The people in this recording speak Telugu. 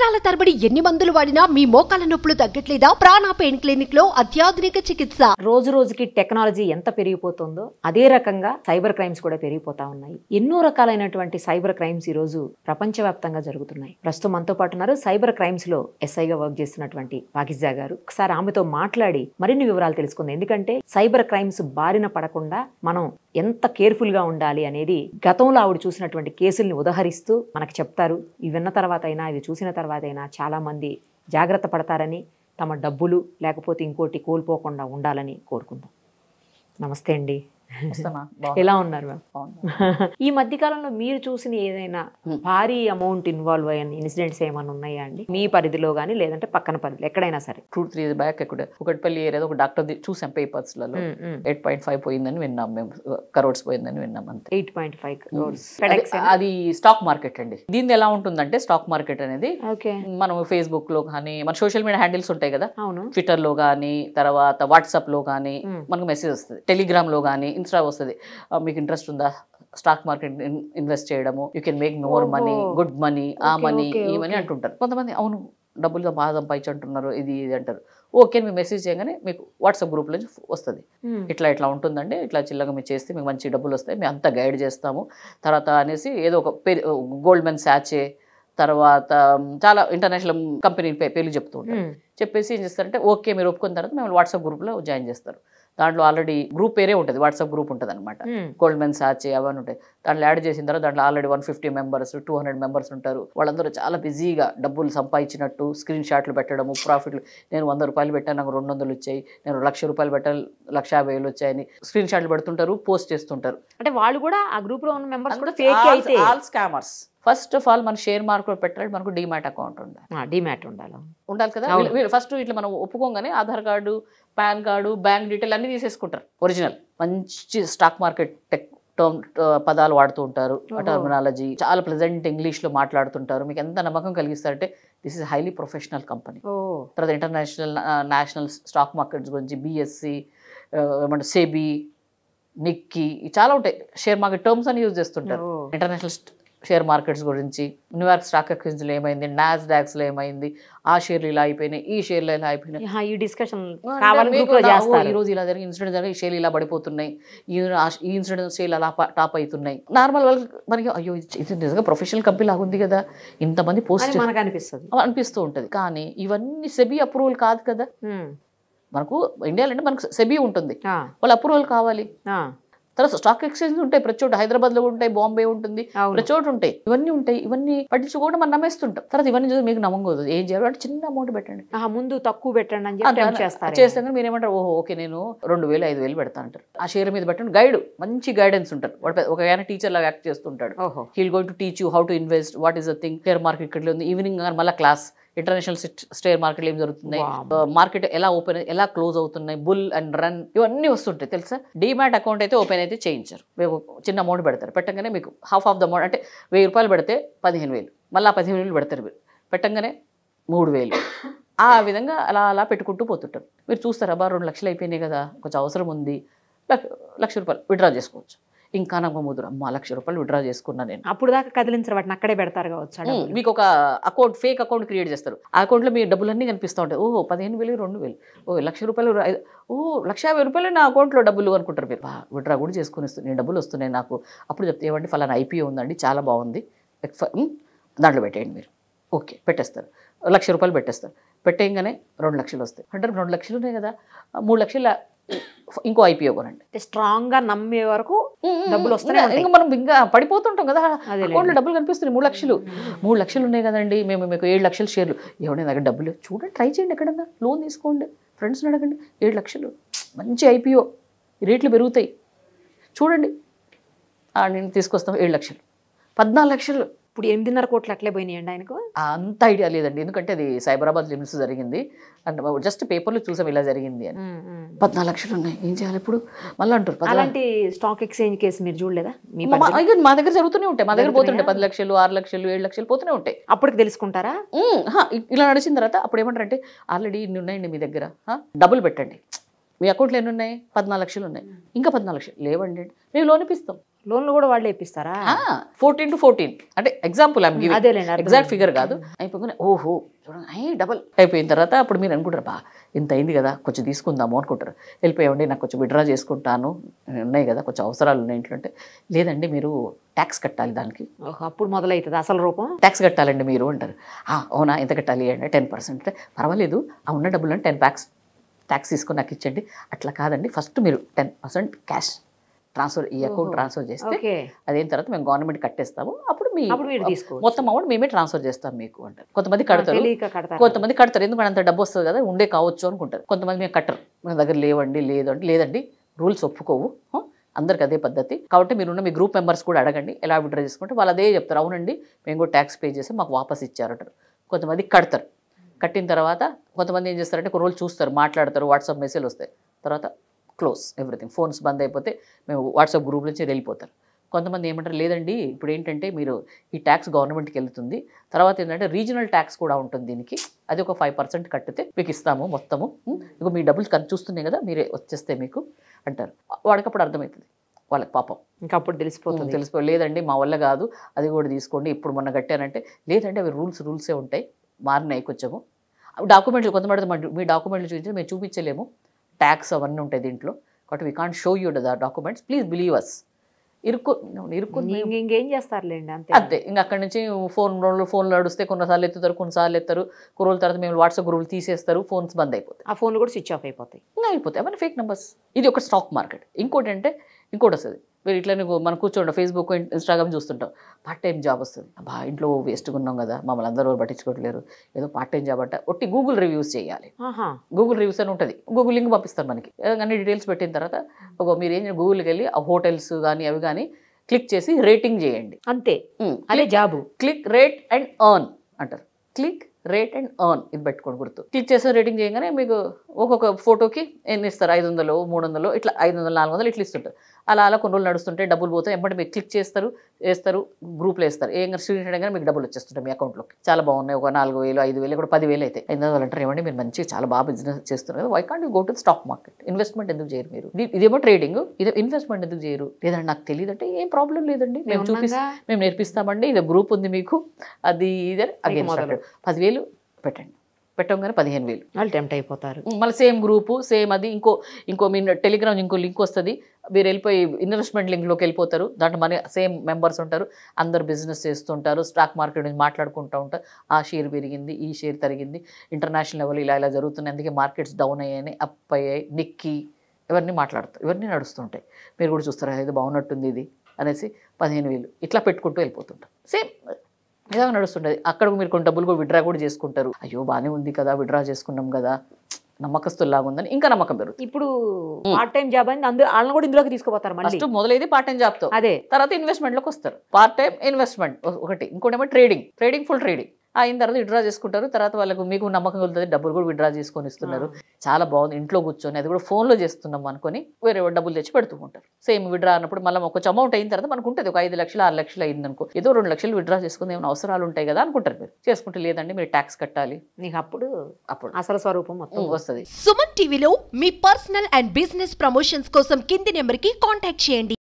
సంవత్సరాల తరబడి ఎన్ని మందులు వాడినా మీ మోకాల నొప్పులు తగ్గట్లేదా ప్రాణా పెయిన్ క్లినిక్ లో అత్యాధునిక చికిత్స రోజు రోజుకి టెక్నాలజీ ఎంత పెరిగిపోతుందో అదే రకంగా సైబర్ క్రైమ్స్ కూడా పెరిగిపోతా ఉన్నాయి ఎన్నో రకాలైనటువంటి సైబర్ క్రైమ్స్ ఈ రోజు ప్రపంచవ్యాప్తంగా జరుగుతున్నాయి ప్రస్తుతం మనతో పాటు ఉన్నారు సైబర్ క్రైమ్స్ లో ఎస్ఐగా వర్క్ చేస్తున్నటువంటి పాకిజా గారు ఒకసారి ఆమెతో మాట్లాడి మరిన్ని వివరాలు తెలుసుకుంది ఎందుకంటే సైబర్ క్రైమ్స్ బారిన పడకుండా మనం ఎంత కేర్ఫుల్ గా ఉండాలి అనేది గతంలో ఆవిడ చూసినటువంటి కేసుల్ని ఉదహరిస్తూ మనకు చెప్తారు ఇవి విన్న తర్వాత అయినా ఇవి చూసిన తర్వాత తర్వాతైనా చాలామంది జాగ్రత్త పడతారని తమ డబ్బులు లేకపోతే ఇంకోటి కోల్పోకుండా ఉండాలని కోరుకుందాం నమస్తే అండి ఎలా ఉన్నారు ఈ మధ్య కాలంలో మీరు చూసిన ఏదైనా భారీ అమౌంట్ ఇన్వాల్వ్ అయిన ఇన్సిడెంట్స్ ఏమైనా ఉన్నాయా అండి మీ పరిధిలో గానీ లేదంటే పక్కన పరిధిలో ఎక్కడైనా సరే టూ త్రీ బ్యాక్ ఎక్కడ ఒకటిపల్లి ఏరియా ఒక డాక్టర్ చూసాం పేపర్స్ లలో ఎయిట్ పాయింట్ ఫైవ్ పోయిందని విన్నాం మేము కరోడ్స్ uh, పోయిందని విన్నాం అంతే ఎయిట్ పాయింట్ ఫైవ్ అది స్టాక్ మార్కెట్ అండి దీన్ని ఎలా ఉంటుందంటే స్టాక్ మార్కెట్ అనేది మనం ఫేస్బుక్ లో కానీ మన సోషల్ మీడియా హ్యాండిల్స్ ఉంటాయి కదా ట్విట్టర్ లో కానీ తర్వాత వాట్సాప్ లో కానీ మనకు మెసేజ్ వస్తుంది టెలిగ్రామ్ లో కానీ ఇన్స్టా వస్తుంది మీకు ఇంట్రెస్ట్ ఉందా స్టాక్ మార్కెట్ ఇన్వెస్ట్ చేయడము you can make more money good money ఆ మనీ ఈ మనీ అంటుంటారు కొంతమంది అవును డబ్బులతో పైచ్ అంటున్నారు ఇది ఇది అంటారు ఓకే మీరు మెసేజ్ చేయగానే మీకు వాట్సాప్ గ్రూప్లో వస్తుంది ఇట్లా ఇట్లా ఉంటుందండి ఇట్లా చిల్లగా మీరు చేస్తే మీకు మంచి డబ్బులు వస్తాయి మేము అంతా గైడ్ చేస్తాము తర్వాత అనేసి ఏదో ఒక పేరు గోల్డ్ మెన్ శాచే తర్వాత చాలా ఇంటర్నేషనల్ కంపెనీ పేర్లు చెప్తూ ఉంటారు చెప్పేసి ఏం చేస్తారంటే ఓకే మీరు ఒప్పుకున్న తర్వాత మేము వాట్సాప్ గ్రూప్లో జాయిన్ చేస్తారు దాంట్లో ఆల్రెడీ గ్రూప్ పేరే ఉంటుంది వాట్సాప్ గ్రూప్ ఉంటుంది అనమాట గోల్డ్ మెన్ సాచి అవన్నీ ఉంటాయి దాంట్లో యాడ్ చేసిన తర్వాత దాంట్లో already one fifty members two hundred members ఉంటారు వాళ్ళందరూ చాలా బిజీగా డబ్బులు సంపాదించినట్టు స్క్రీన్ షాట్లు పెట్టడము ప్రాఫిట్లు నేను వంద రూపాయలు పెట్టాను నాకు రెండు వందలు వచ్చాయి నేను లక్ష రూపాయలు పెట్టాను లక్ష యాభై వేలు వచ్చాయని స్క్రీన్ షాట్లు పెడుతుంటారు పోస్ట్ చేస్తుంటారు అంటే వాళ్ళు కూడా ఆ గ్రూప్లో ఉన్న మెంబర్స్ కూడా all scammers first of all మన షేర్ మార్కెట్ పెట్టాలి మనకు డిమాట్ అకౌంట్ ఉండాలి డిమాట్ ఉండాలి ఉండాలి కదా ఫస్ట్ ఇట్లా మనం ఒప్పుకోగానే Aadhaar card PAN card bank detail అన్ని తీసేసుకుంటారు ఒరిజినల్ మంచి స్టాక్ మార్కెట్ టెక్ టర్మ్ పదాలు వాడుతూ ఉంటారు టర్మినాలజీ చాలా ప్లెజెంట్ ఇంగ్లీష్లో మాట్లాడుతుంటారు మీకు ఎంత నమ్మకం కలిగిస్తారంటే this is highly professional company తర్వాత ఇంటర్నేషనల్ నేషనల్ స్టాక్ మార్కెట్స్ గురించి బిఎస్సి ఏమంటే సెబీ నిక్కీ చాలా ఉంటాయి షేర్ మార్కెట్ టర్మ్స్ అని యూజ్ చేస్తుంటారు ఇంటర్నేషనల్ షేర్ మార్కెట్స్ గురించి న్యూయార్క్ స్టాక్ ఎక్స్చేంజ్లో ఏమైంది నాస్ డాక్స్లో ఏమైంది ఆ షేర్లు ఇలా అయిపోయినాయి ఈ షేర్లు ఇలా అయిపోయినాయి ఈ డిస్కషన్ ఈరోజు ఇలా జరిగి ఇన్సిడెంట్ జరిగి ఈ షేర్లు ఇలా పడిపోతున్నాయి ఈ ఇన్సిడెంట్ షేర్లు అలా టాప్ అవుతున్నాయి నార్మల్ వాళ్ళకి మనకి అయ్యో ఇది నిజంగా ప్రొఫెషనల్ కంపెనీ లాగా ఉంది కదా ఇంతమంది పోస్ట్ అనిపిస్తుంది అనిపిస్తూ ఉంటుంది కానీ ఇవన్నీ సెబీ అప్రూవల్ కాదు కదా మనకు ఇండియాలో అంటే మనకు సెబీ ఉంటుంది వాళ్ళు అప్రూవల్ కావాలి తర్వాత స్టాక్ ఎక్స్చేంజ్ ఉంటాయి ప్రతి చోట హైదరాబాద్ లో ఉంటాయి బాంబే ఉంటుంది ప్రతి చోట ఉంటాయి ఇవన్నీ ఉంటాయి ఇవన్నీ కూడా మనం నమ్మేస్తుంటాం తర్వాత ఇవన్నీ చూసి మీకు నమ్మంగోదు ఏం చేయాలి అంటే చిన్న అమౌంట్ పెట్టండి ముందు తక్కువ పెట్టండి అని చేస్తాను మీరు ఏమంటారు ఓహో ఓకే నేను రెండు వేలు ఐదు వేలు పెడతా అంటారు ఆ షేర్ మీద పెట్టండి గైడ్ మంచి గైడెన్స్ ఉంటారు ఒక ఆయన టీచర్ లాగా యాక్ట్ చేస్తుంటాడు he'll going to teach you how to invest what is the thing share market ఇక్కడ ఉంది ఈవినింగ్ మళ్ళీ క్లాస్ ఇంటర్నేషనల్ స్టేర్ మార్కెట్ ఏం జరుగుతున్నాయి మార్కెట్ ఎలా ఓపెన్ ఎలా క్లోజ్ అవుతున్నాయి బుల్ అండ్ రన్ ఇవన్నీ వస్తుంటాయి తెలుసా డిమాట్ అకౌంట్ అయితే ఓపెన్ అయితే చేయించారు చిన్న అమౌంట్ పెడతారు పెట్టగానే మీకు హాఫ్ ఆఫ్ ద అమౌంట్ అంటే వెయ్యి రూపాయలు పెడితే పదిహేను వేలు మళ్ళీ పదిహేను వేలు పెడతారు మీరు పెట్టంగానే మూడు వేలు ఆ విధంగా అలా అలా పెట్టుకుంటూ పోతుంటారు మీరు చూస్తారా అబ్బా రెండు లక్షలు అయిపోయినాయి కదా కొంచెం అవసరం ఉంది లక్ష రూపాయలు విత్డ్రా చేసుకోవచ్చు ఇంకా నాకు ముదురు అమ్మ లక్ష రూపాయలు విడ్రా చేసుకున్నా నేను అప్పుడు దాకా కదిలించరు వాటిని అక్కడే పెడతారు కావచ్చు మీకు ఒక అకౌంట్ ఫేక్ అకౌంట్ క్రియేట్ చేస్తారు ఆ అకౌంట్లో మీ డబ్బులన్నీ కనిపిస్తూ ఉంటాయి ఓహో పదిహేను వేలు రెండు వేలు ఓ లక్ష రూపాయలు ఓ లక్ష యాభై రూపాయలు నా అకౌంట్లో డబ్బులు అనుకుంటారు మీరు విడ్రా కూడా చేసుకుని నేను డబ్బులు వస్తున్నాయి నాకు అప్పుడు చెప్తే ఏమంటే ఫలానా ఐపీఓ ఉందండి చాలా బాగుంది దాంట్లో పెట్టేయండి మీరు ఓకే పెట్టేస్తారు లక్ష రూపాయలు పెట్టేస్తారు పెట్టేయంగానే రెండు లక్షలు వస్తాయి అంటే రెండు లక్షలు ఉన్నాయి కదా మూడు లక్షల ఇంకో ఐపీఓ కొనండి స్ట్రాంగ్ గా నమ్మే వరకు డబ్బులు వస్తాయి ఇంకా మనం ఇంకా పడిపోతుంటాం కదా అకౌంట్లో డబ్బులు కనిపిస్తున్నాయి మూడు లక్షలు మూడు లక్షలు ఉన్నాయి కదండి మేము మీకు ఏడు లక్షల షేర్లు ఎవరైనా దగ్గర డబ్బులు చూడండి ట్రై చేయండి ఎక్కడన్నా లోన్ తీసుకోండి ఫ్రెండ్స్ని అడగండి ఏడు లక్షలు మంచి ఐపీఓ రేట్లు పెరుగుతాయి చూడండి నేను తీసుకొస్తాం ఏడు లక్షలు పద్నాలుగు లక్షలు ఇప్పుడు ఎనిమిదిన్నర కోట్లు అట్లే పోయినాయండి ఆయనకు అంత ఐడియా లేదండి ఎందుకంటే అది సైబరాబాద్ లిమిట్స్ జరిగింది అండ్ జస్ట్ పేపర్లు చూసాం ఇలా జరిగింది అని పద్నాలుగు లక్షలు ఉన్నాయి ఏం చేయాలి ఇప్పుడు మళ్ళీ అంటారు అలాంటి స్టాక్ ఎక్స్చేంజ్ కేసు మీరు చూడలేదా మా దగ్గర జరుగుతూనే ఉంటాయి మా దగ్గర పోతుంటే పది లక్షలు ఆరు లక్షలు ఏడు లక్షలు పోతూనే ఉంటాయి అప్పటికి తెలుసుకుంటారా ఇలా నడిచిన తర్వాత అప్పుడు ఏమంటారంటే ఆల్రెడీ ఇన్ని ఉన్నాయండి మీ దగ్గర డబ్బులు పెట్టండి మీ అకౌంట్లో ఎన్ని ఉన్నాయి పద్నాలుగు లక్షలు ఉన్నాయి ఇంకా పద్నాలుగు లక్షలు లేవండి మేము లోన్ ఇప్పిస్తాం లోన్లు కూడా వాళ్ళు వేపిస్తారా ఫోర్టీన్ టు ఫోర్టీన్ అంటే ఎగ్జాంపుల్ ఎగ్జాక్ట్ ఫిగర్ కాదు అయిపోయి ఓహో చూడండి డబల్ అయిపోయిన తర్వాత అప్పుడు మీరు అనుకుంటారు బా ఇంత అయింది కదా కొంచెం తీసుకుందాము అనుకుంటారు వెళ్ళిపోయామండి నాకు కొంచెం విడ్రా చేసుకుంటాను ఉన్నాయి కదా కొంచెం అవసరాలు ఉన్నాయి ఇంట్లో లేదండి మీరు ట్యాక్స్ కట్టాలి దానికి అప్పుడు మొదలవుతుంది అసలు రూపం ట్యాక్స్ కట్టాలండి మీరు అంటారు అవునా ఎంత కట్టాలి అండి టెన్ పర్సెంట్ పర్వాలేదు ఆ ఉన్న డబ్బులను టెన్ ప్యాక్స్ ట్యాక్స్ తీసుకొని నాకు ఇచ్చండి అట్లా కాదండి ఫస్ట్ మీరు టెన్ పర్సెంట్ క్యాష్ ట్రాన్స్ఫర్ ఈ అకౌంట్ ట్రాన్స్ఫర్ చేస్తే అదైన తర్వాత మేము గవర్నమెంట్ కట్టేస్తాము అప్పుడు మీ మొత్తం అమౌంట్ మేమే ట్రాన్స్ఫర్ చేస్తాం మీకు అంటారు కొంతమంది కడతారు కొంతమంది కడతారు ఎందుకంటే అంత డబ్బు వస్తుంది కదా ఉండే కావచ్చు అనుకుంటారు కొంతమంది మేము కట్టరు మన దగ్గర లేవండి లేదండి లేదండి రూల్స్ ఒప్పుకోవు అందరికి అదే పద్ధతి కాబట్టి మీరున్న మీ గ్రూప్ మెంబర్స్ కూడా అడగండి ఎలా విడ్రా చేసుకుంటే వాళ్ళు అదే చెప్తారు అవునండి మేము కూడా ట్యాక్స్ పే చేసి మాకు వాపస్ ఇచ్చారంటారు కొంతమంది కడతారు కట్టిన తర్వాత కొంతమంది ఏం చేస్తారంటే ఒక రోజు చూస్తారు మాట్లాడతారు వాట్సాప్ మెసేజ్ వస్తాయి తర్వాత క్లోజ్ ఎవ్రీథింగ్ ఫోన్స్ బంద్ అయిపోతే మేము వాట్సాప్ గ్రూప్ నుంచి వెళ్ళిపోతారు కొంతమంది ఏమంటారు లేదండి ఇప్పుడు ఏంటంటే మీరు ఈ ట్యాక్స్ గవర్నమెంట్కి వెళ్తుంది తర్వాత ఏంటంటే రీజనల్ ట్యాక్స్ కూడా ఉంటుంది దీనికి అది ఒక ఫైవ్ పర్సెంట్ కట్టితే మీకు ఇస్తాము మొత్తము ఇక మీ డబ్బులు కన్ చూస్తున్నాయి కదా మీరే వచ్చేస్తే మీకు అంటారు వాడికప్పుడు అర్థమవుతుంది వాళ్ళకి పాపం ఇంకా అప్పుడు తెలిసిపోతుంది తెలిసిపో లేదండి మా వల్ల కాదు అది కూడా తీసుకోండి ఇప్పుడు మొన్న కట్టానంటే లేదండి అవి రూల్స్ రూల్సే ఉంటాయి మారినాయి కొంచెము డాక్యుమెంట్లు కొంతమంది మీ డాక్యుమెంట్లు చూపించి మేము చూపించలేము ట్యాక్స్ అవన్నీ ఉంటాయి దీంట్లో కాబట్టి we can't show you the documents please believe us ఇరుక్కు ఇరుక్కు ఇంకేం చేస్తారులేండి అంతే అంతే ఇంకా అక్కడి నుంచి ఫోన్ ఫోన్లు అడిస్తే కొన్నిసార్లు ఎత్తుతారు కొన్నిసార్లు ఎత్తారు కొన్ని రోజుల తర్వాత మేము వాట్సాప్ గ్రూపులు తీసేస్తారు ఫోన్స్ బంద్ అయిపోతాయి ఆ ఫోన్లు కూడా స్విచ్ ఆఫ్ అయిపోతాయి ఇంకా అయిపోతాయి అవన్నీ ఫేక్ నెంబర్స్ ఇది ఒక స్టాక్ మార్కెట్ ఇంకోటి అంటే ఇంకోటి వస్తుంది మీరు ఇట్లా మనం కూర్చోండి ఫేస్బుక్ ఇన్స్టాగ్రామ్ చూస్తుంటాం పార్ట్ టైం జాబ్ వస్తుంది అబ్బా ఇంట్లో వేస్ట్గా ఉన్నాం కదా మమ్మల్ని అందరూ పట్టించుకోవట్లేరు ఏదో పార్ట్ టైం జాబ్ అంటే ఒట్టి గూగుల్ రివ్యూస్ చేయాలి గూగుల్ రివ్యూస్ అని ఉంటుంది గూగుల్ లింక్ పంపిస్తారు మనకి అన్ని డీటెయిల్స్ పెట్టిన తర్వాత ఒక మీరు ఏం గూగుల్కి వెళ్ళి ఆ హోటల్స్ కానీ అవి కానీ క్లిక్ చేసి రేటింగ్ చేయండి అంతే అదే job click rate and earn అంటారు క్లిక్ రేట్ అండ్ అర్న్ ఇది పెట్టుకోండి గుర్తు క్లిక్ చేసిన రేటింగ్ చేయగానే మీకు ఒక్కొక్క ఫోటోకి ఎన్ని ఇస్తారు ఐదు వందలు మూడు వందలు ఇట్లా ఐదు వందలు నాలుగు వందలు ఇట్లా ఇస్తుంటారు అలా అలా కొన్ని రోజులు నడుస్తుంటే డబ్బులు పోతాయి ఎంబడి మీరు క్లిక్ చేస్తారు వేస్తారు గ్రూప్లో వేస్తారు ఏం స్టూడెంట్ అయినా మీకు డబ్బులు వచ్చేస్తుంటాయి మీ అకౌంట్లోకి చాలా బాగున్నాయి ఒక నాలుగు వేలు ఐదు వేలు కూడా పదివేలు అయితే ఎందుకు అంటారు ఏమంటే మీరు మంచిగా చాలా బాగా బిజినెస్ చేస్తున్నారు why can't you go to stock market investment ఎందుకు చేయరు మీరు ఇదేమో ట్రేడింగ్ ఇదే ఇన్వెస్ట్మెంట్ ఎందుకు చేయరు లేదంటే నాకు తెలియదు అంటే ఏం ప్రాబ్లం లేదండి మేము చూపిస్తాం మేము నేర్పిస్తామండి ఇది గ్రూప్ ఉంది మీకు అది ఇది అగేన్ పదివేలు పెట్టండి కానీ పదిహేను వేలు వాళ్ళు టెంప్ట్ అయిపోతారు మళ్ళీ సేమ్ గ్రూపు సేమ్ అది ఇంకో ఇంకో మీ టెలిగ్రామ్ ఇంకో లింక్ వస్తుంది మీరు వెళ్ళిపోయి ఇన్వెస్ట్మెంట్ లింక్లోకి వెళ్ళిపోతారు దాంట్లో మన సేమ్ మెంబర్స్ ఉంటారు అందరు బిజినెస్ చేస్తుంటారు స్టాక్ మార్కెట్ నుంచి మాట్లాడుకుంటూ ఉంటారు ఆ షేర్ పెరిగింది ఈ షేర్ తరిగింది ఇంటర్నేషనల్ లెవెల్ ఇలా ఇలా జరుగుతున్నాయి అందుకే మార్కెట్స్ డౌన్ అయ్యాయి అప్ అయ్యాయి నిక్కి ఇవన్నీ మాట్లాడతారు ఇవన్నీ నడుస్తుంటాయి మీరు కూడా చూస్తారు ఇది బాగున్నట్టుంది ఇది అనేసి పదిహేను వేలు ఇట్లా పెట్టుకుంటూ వెళ్ళిపోతుంటారు సేమ్ ఇలాగ నడుస్తుంటుంది అక్కడ మీరు కొన్ని డబ్బులు కూడా విడ్రా కూడా చేసుకుంటారు అయ్యో బాగానే ఉంది కదా విడ్రా చేసుకున్నాం కదా నమ్మకస్తుల్లాగా ఉందని ఇంకా నమ్మకం పెరుగుతుంది ఇప్పుడు పార్ట్ టైం జాబ్ అని వాళ్ళని కూడా ఇందులోకి తీసుకుపోతారు ఫస్ట్ మొదలైతే పార్ట్ టైం జాబ్ తో అదే తర్వాత ఇన్వెస్ట్మెంట్ లోకి వస్తారు పార్ట్ టైం ఇన్వెస్ట్మెంట్ ఒకటి ఇంకోటేమో ట్రేడింగ్ ట్రేడింగ్ ఫుల్ ట్రేడింగ్ అయిన తర్వాత విడ్డ్రా చేసుకుంటారు తర్వాత వాళ్ళకు మీకు నమ్మకం కలుగుతుంది డబ్బులు కూడా విడ్డ్రా చేసుకొని ఇస్తున్నారు చాలా బాగుంది ఇంట్లో కూర్చొని అది కూడా ఫోన్లో చేస్తున్నాం అనుకుని వేరే డబ్బులు తెచ్చి పెడుతూ ఉంటారు సేమ్ విడ్రా అన్నప్పుడు మళ్ళీ ఒక అమౌంట్ అయిన తర్వాత మనకు ఉంటుంది ఒక ఐదు లక్షలు ఆరు లక్షలు అయింది అనుకో ఏదో రెండు లక్షలు విడ్డ్రా చేసుకుని ఏమైనా అవసరాలు ఉంటాయి కదా అనుకుంటారు మీరు చేసుకుంటే లేదండి మీరు ట్యాక్స్ కట్టాలి నీకు అప్పుడు అప్పుడు అసలు స్వరూపం మొత్తం వస్తుంది సుమన్ టీవీలో మీ పర్సనల్ అండ్ బిజినెస్ ప్రమోషన్స్ కోసం కింది నెంబర్ కి కాంటాక్ట్ చేయండి